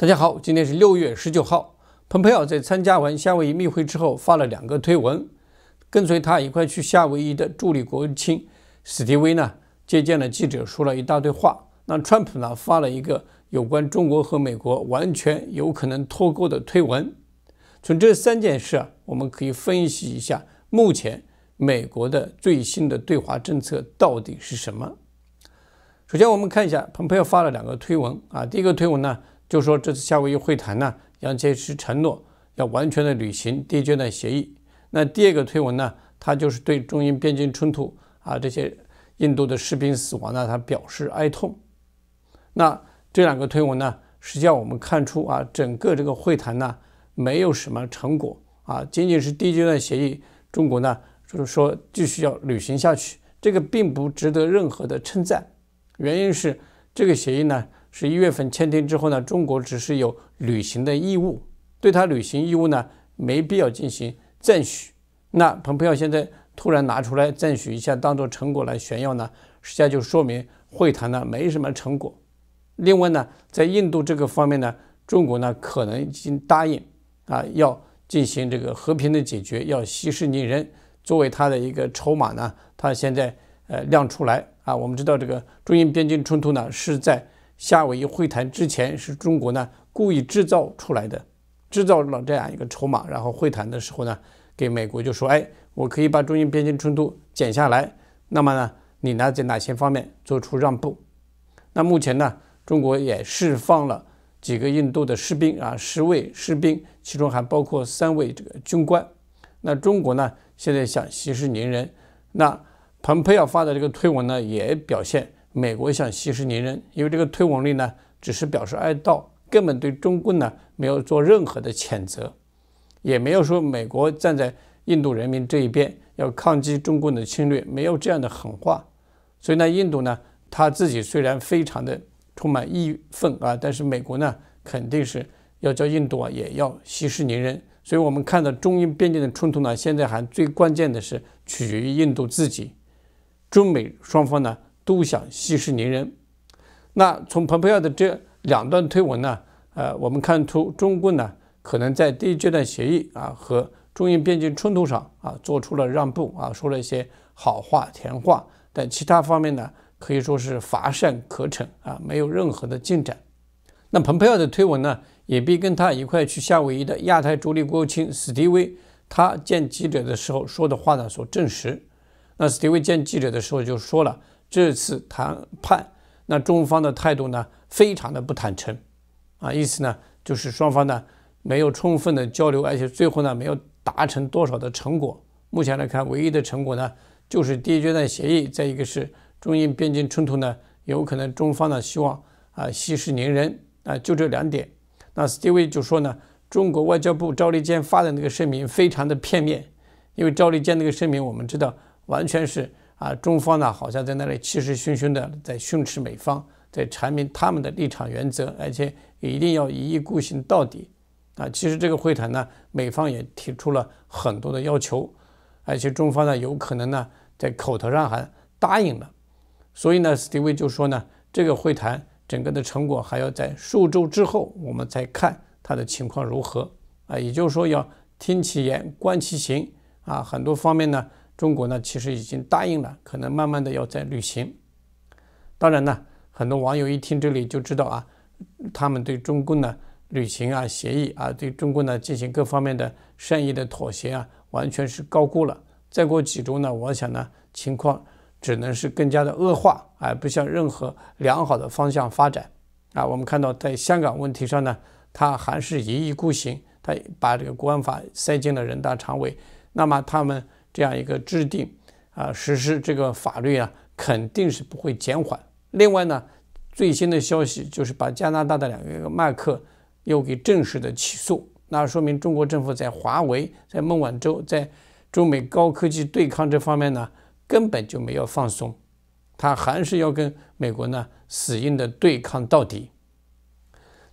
大家好，今天是六月十九号。蓬佩奥在参加完夏威夷密会之后，发了两个推文。跟随他一块去夏威夷的助理国务卿史蒂威呢，接见了记者，说了一大堆话。那川普呢，发了一个有关中国和美国完全有可能脱钩的推文。从这三件事啊，我们可以分析一下目前美国的最新的对华政策到底是什么。首先，我们看一下蓬佩奥发了两个推文啊，第一个推文呢。就说这次夏威夷会谈呢，杨洁篪承诺要完全的履行第一阶段协议。那第二个推文呢，他就是对中印边境冲突啊这些印度的士兵死亡呢，他表示哀痛。那这两个推文呢，实际上我们看出啊，整个这个会谈呢，没有什么成果啊，仅仅是第一阶段协议，中国呢就是说继续要履行下去，这个并不值得任何的称赞。原因是这个协议呢。十一月份签订之后呢，中国只是有履行的义务，对他履行义务呢，没必要进行赞许。那蓬佩奥现在突然拿出来赞许一下，当做成果来炫耀呢，实际上就说明会谈呢没什么成果。另外呢，在印度这个方面呢，中国呢可能已经答应啊，要进行这个和平的解决，要息事宁人，作为他的一个筹码呢，他现在呃亮出来啊。我们知道这个中印边境冲突呢是在。夏威夷会谈之前，是中国呢故意制造出来的，制造了这样一个筹码，然后会谈的时候呢，给美国就说：“哎，我可以把中印边境冲突减下来。那么呢，你呢在哪些方面做出让步？”那目前呢，中国也释放了几个印度的士兵啊，十位士兵，其中还包括三位这个军官。那中国呢，现在想息事宁人。那蓬佩奥发的这个推文呢，也表现。美国想息事宁人，因为这个推文里呢，只是表示哀悼，根本对中共呢没有做任何的谴责，也没有说美国站在印度人民这一边要抗击中共的侵略，没有这样的狠话。所以呢，印度呢他自己虽然非常的充满义愤啊，但是美国呢肯定是要叫印度啊也要息事宁人。所以，我们看到中印边境的冲突呢，现在还最关键的是取决于印度自己，中美双方呢。都想息事宁人。那从蓬佩奥的这两段推文呢，呃，我们看出中共呢可能在第一阶段协议啊和中印边境冲突上啊做出了让步啊，说了一些好话甜话，但其他方面呢可以说是乏善可陈啊，没有任何的进展。那蓬佩奥的推文呢，也被跟他一块去夏威夷的亚太助理国务卿史迪威他见记者的时候说的话呢所证实。那史迪威见记者的时候就说了。这次谈判，那中方的态度呢，非常的不坦诚，啊，意思呢就是双方呢没有充分的交流，而且最后呢没有达成多少的成果。目前来看，唯一的成果呢就是第一阶段协议，再一个是中印边境冲突呢，有可能中方呢希望啊息事宁人啊，就这两点。那斯蒂威就说呢，中国外交部赵立坚发的那个声明非常的片面，因为赵立坚那个声明我们知道完全是。啊，中方呢好像在那里气势汹汹的在训斥美方，在阐明他们的立场原则，而且一定要一意孤行到底。啊，其实这个会谈呢，美方也提出了很多的要求，而且中方呢有可能呢在口头上还答应了。所以呢，史蒂维就说呢，这个会谈整个的成果还要在数周之后我们再看他的情况如何。啊，也就是说要听其言观其行。啊，很多方面呢。中国呢，其实已经答应了，可能慢慢的要在履行。当然呢，很多网友一听这里就知道啊，他们对中共呢履行啊协议啊，对中共呢进行各方面的善意的妥协啊，完全是高估了。再过几周呢，我想呢，情况只能是更加的恶化，而不向任何良好的方向发展啊。我们看到在香港问题上呢，他还是一意孤行，他把这个国安法塞进了人大常委，那么他们。这样一个制定啊，实施这个法律啊，肯定是不会减缓。另外呢，最新的消息就是把加拿大的两个麦克又给正式的起诉，那说明中国政府在华为、在孟晚舟、在中美高科技对抗这方面呢，根本就没有放松，他还是要跟美国呢死硬的对抗到底。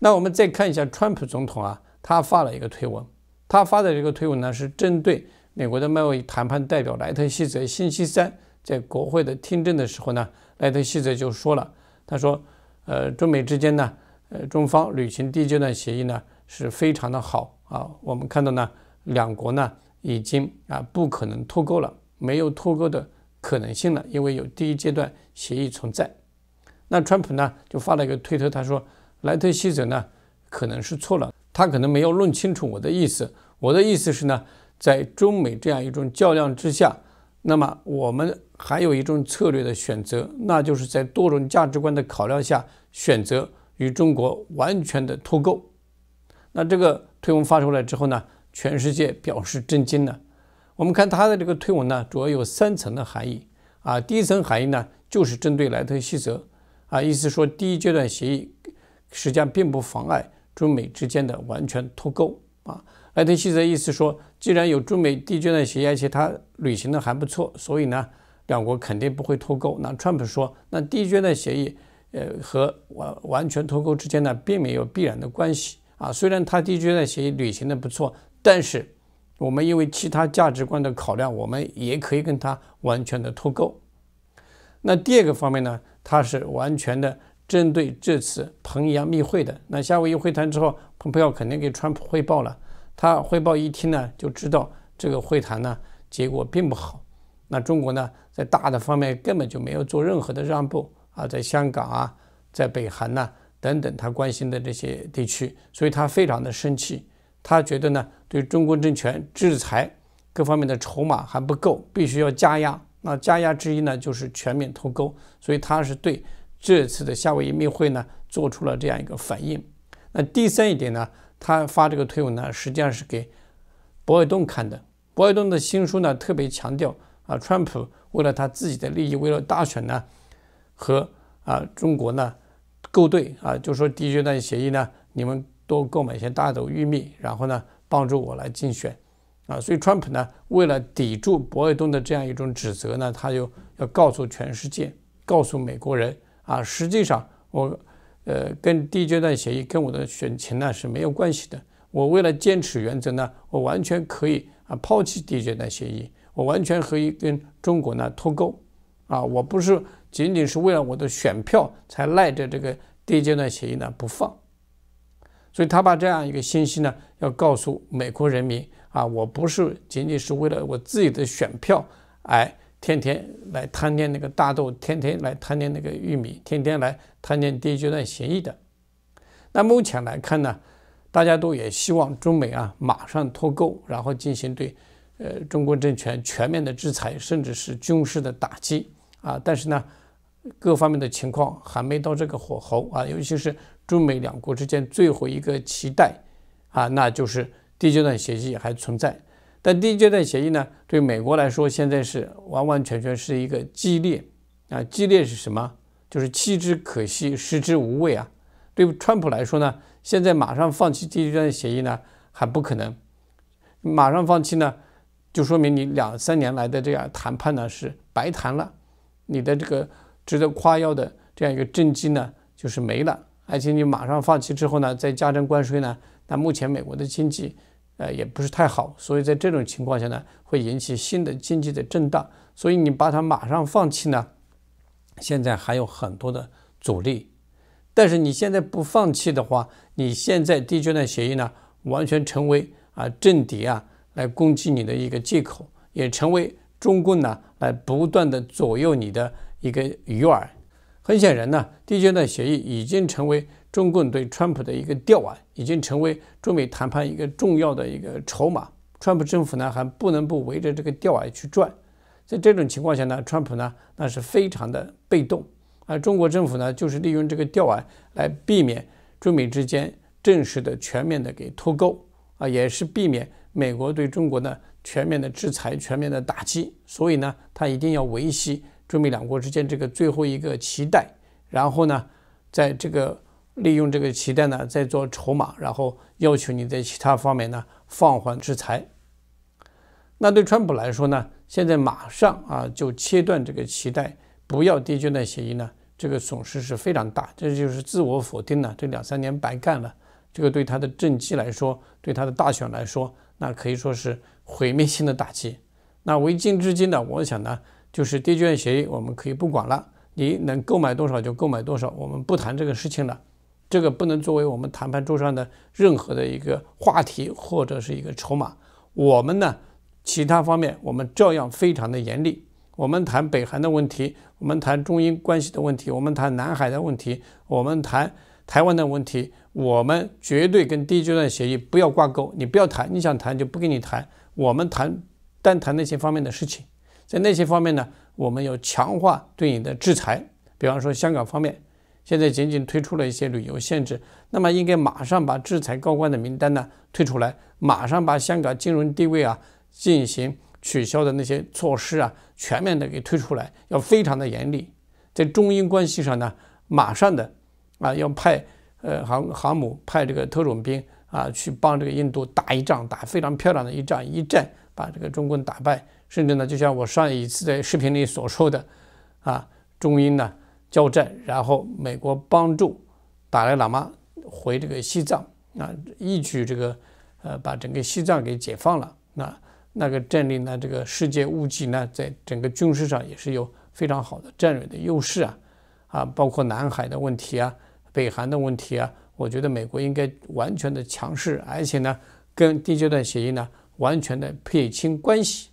那我们再看一下川普总统啊，他发了一个推文，他发的这个推文呢是针对。美国的贸易谈判代表莱特希泽星期三在国会的听证的时候呢，莱特希泽就说了，他说，呃，中美之间呢，呃，中方履行第一阶段协议呢是非常的好啊。我们看到呢，两国呢已经啊不可能脱钩了，没有脱钩的可能性了，因为有第一阶段协议存在。那川普呢就发了一个推特，他说，莱特希泽呢可能是错了，他可能没有弄清楚我的意思。我的意思是呢。在中美这样一种较量之下，那么我们还有一种策略的选择，那就是在多种价值观的考量下，选择与中国完全的脱钩。那这个推文发出来之后呢，全世界表示震惊了。我们看他的这个推文呢，主要有三层的含义啊。第一层含义呢，就是针对莱特希泽啊，意思说第一阶段协议，实际上并不妨碍中美之间的完全脱钩啊。艾登西泽意思说，既然有中美地缘的协议，而且他履行的还不错，所以呢，两国肯定不会脱钩。那川普说，那地缘的协议，呃，和完完全脱钩之间呢，并没有必然的关系啊。虽然他地缘的协议履行的不错，但是我们因为其他价值观的考量，我们也可以跟他完全的脱钩。那第二个方面呢，他是完全的针对这次彭阳密会的。那夏威夷会谈之后，彭佩奥肯定给川普汇报了。他汇报一听呢，就知道这个会谈呢结果并不好。那中国呢，在大的方面根本就没有做任何的让步啊，在香港啊，在北韩呢等等他关心的这些地区，所以他非常的生气。他觉得呢，对中国政权制裁各方面的筹码还不够，必须要加压。那加压之一呢，就是全面脱钩。所以他是对这次的夏威夷密会呢，做出了这样一个反应。那第三一点呢？他发这个推文呢，实际上是给博尔顿看的。博尔顿的新书呢，特别强调啊，川普为了他自己的利益，为了大选呢，和啊中国呢勾兑啊，就说第一阶段协议呢，你们多购买一些大豆、玉米，然后呢，帮助我来竞选啊。所以川普呢，为了抵住博尔顿的这样一种指责呢，他又要告诉全世界，告诉美国人啊，实际上我。呃，跟第一阶段协议跟我的选情呢是没有关系的。我为了坚持原则呢，我完全可以啊抛弃第一阶段协议，我完全可以跟中国呢脱钩。啊，我不是仅仅是为了我的选票才赖着这个第一阶段协议呢不放。所以他把这样一个信息呢要告诉美国人民啊，我不是仅仅是为了我自己的选票哎。天天来贪恋那个大豆，天天来贪恋那个玉米，天天来贪恋第一阶段协议的。那目前来看呢，大家都也希望中美啊马上脱钩，然后进行对呃中国政权全面的制裁，甚至是军事的打击啊。但是呢，各方面的情况还没到这个火候啊，尤其是中美两国之间最后一个期待啊，那就是第一阶段协议还存在。但第一阶段协议呢，对美国来说现在是完完全全是一个激烈，啊，激烈是什么？就是弃之可惜，失之无味啊。对川普来说呢，现在马上放弃第一阶段协议呢还不可能，马上放弃呢，就说明你两三年来的这样谈判呢是白谈了，你的这个值得夸耀的这样一个政绩呢就是没了，而且你马上放弃之后呢，再加征关税呢，那目前美国的经济。呃，也不是太好，所以在这种情况下呢，会引起新的经济的震荡，所以你把它马上放弃呢，现在还有很多的阻力，但是你现在不放弃的话，你现在第阶段协议呢，完全成为啊政敌啊来攻击你的一个借口，也成为中共呢来不断的左右你的一个鱼饵，很显然呢，第阶段协议已经成为。中共对川普的一个调案，已经成为中美谈判一个重要的一个筹码。川普政府呢还不能不围着这个调案去转。在这种情况下呢，川普呢那是非常的被动。而中国政府呢就是利用这个调案来避免中美之间正式的全面的给脱钩，啊，也是避免美国对中国呢全面的制裁、全面的打击。所以呢，他一定要维系中美两国之间这个最后一个脐带。然后呢，在这个。利用这个期待呢，在做筹码，然后要求你在其他方面呢放缓制裁。那对川普来说呢，现在马上啊就切断这个脐带，不要低缘的协议呢，这个损失是非常大。这就是自我否定了这两三年白干了。这个对他的政绩来说，对他的大选来说，那可以说是毁灭性的打击。那为今之今呢，我想呢，就是地缘协议我们可以不管了，你能购买多少就购买多少，我们不谈这个事情了。这个不能作为我们谈判桌上的任何的一个话题或者是一个筹码。我们呢，其他方面我们照样非常的严厉。我们谈北韩的问题，我们谈中英关系的问题，我们谈南海的问题，我们谈台湾的问题，我们绝对跟第一阶段协议不要挂钩。你不要谈，你想谈就不跟你谈。我们谈单谈那些方面的事情，在那些方面呢，我们要强化对你的制裁。比方说香港方面。现在仅仅推出了一些旅游限制，那么应该马上把制裁高官的名单呢推出来，马上把香港金融地位啊进行取消的那些措施啊全面的给推出来，要非常的严厉。在中英关系上呢，马上的啊要派呃航航母派这个特种兵啊去帮这个印度打一仗，打非常漂亮的一仗，一战把这个中国打败。甚至呢，就像我上一次在视频里所说的，啊中英呢。交战，然后美国帮助达赖喇嘛回这个西藏，啊，一举这个呃把整个西藏给解放了。那那个战力呢，这个世界屋脊呢，在整个军事上也是有非常好的战略的优势啊，啊，包括南海的问题啊，北韩的问题啊，我觉得美国应该完全的强势，而且呢跟第九段协议呢完全的撇清关系，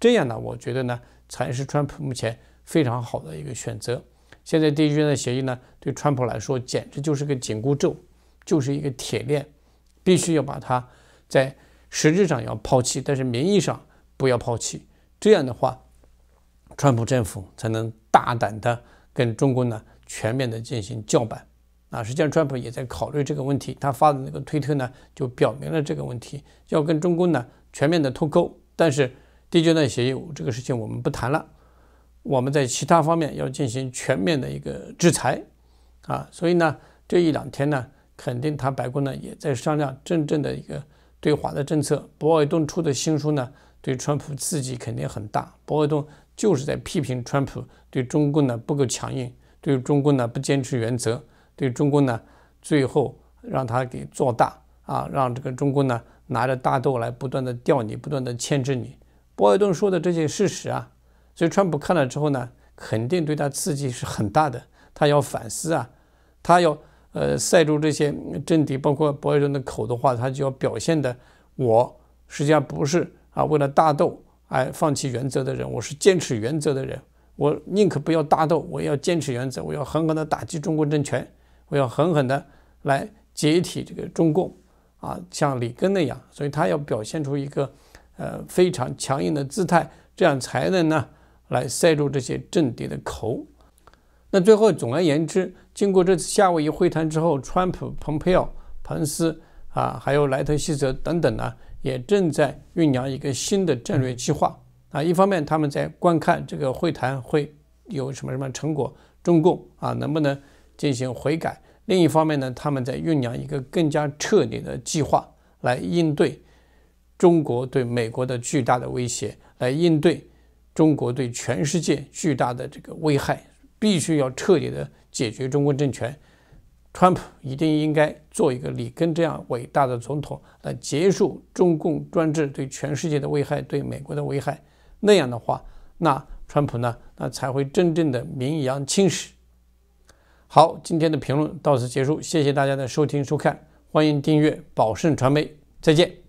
这样呢，我觉得呢才是川普目前非常好的一个选择。现在第一阶段协议呢，对川普来说简直就是个紧箍咒，就是一个铁链，必须要把它在实质上要抛弃，但是名义上不要抛弃。这样的话，川普政府才能大胆的跟中国呢全面的进行叫板。啊，实际上川普也在考虑这个问题，他发的那个推特呢，就表明了这个问题，要跟中国呢全面的脱钩。但是第一阶段协议这个事情我们不谈了。我们在其他方面要进行全面的一个制裁，啊，所以呢，这一两天呢，肯定他白宫呢也在商量真正的一个对华的政策。博尔顿出的新书呢，对川普刺激肯定很大。博尔顿就是在批评川普对中共呢不够强硬，对中共呢不坚持原则，对中共呢最后让他给做大啊，让这个中共呢拿着大豆来不断的钓你，不断的牵制你。博尔顿说的这些事实啊。所以，川普看了之后呢，肯定对他刺激是很大的。他要反思啊，他要呃塞住这些政敌，包括博尔顿的口的话，他就要表现的我实际上不是啊为了大豆而放弃原则的人，我是坚持原则的人。我宁可不要大豆，我也要坚持原则。我要狠狠地打击中国政权，我要狠狠地来解体这个中共啊，像里根那样。所以他要表现出一个呃非常强硬的姿态，这样才能呢。来塞住这些政敌的口。那最后，总而言之，经过这次夏威夷会谈之后，川普、蓬佩奥、彭斯啊，还有莱特希泽等等呢，也正在酝酿一个新的战略计划。啊，一方面他们在观看这个会谈会有什么什么成果，中共啊能不能进行悔改；另一方面呢，他们在酝酿一个更加彻底的计划来应对中国对美国的巨大的威胁，来应对。中国对全世界巨大的这个危害，必须要彻底的解决中国政权。川普一定应该做一个里根这样伟大的总统，来结束中共专制对全世界的危害，对美国的危害。那样的话，那川普呢，那才会真正的名扬青史。好，今天的评论到此结束，谢谢大家的收听收看，欢迎订阅宝盛传媒，再见。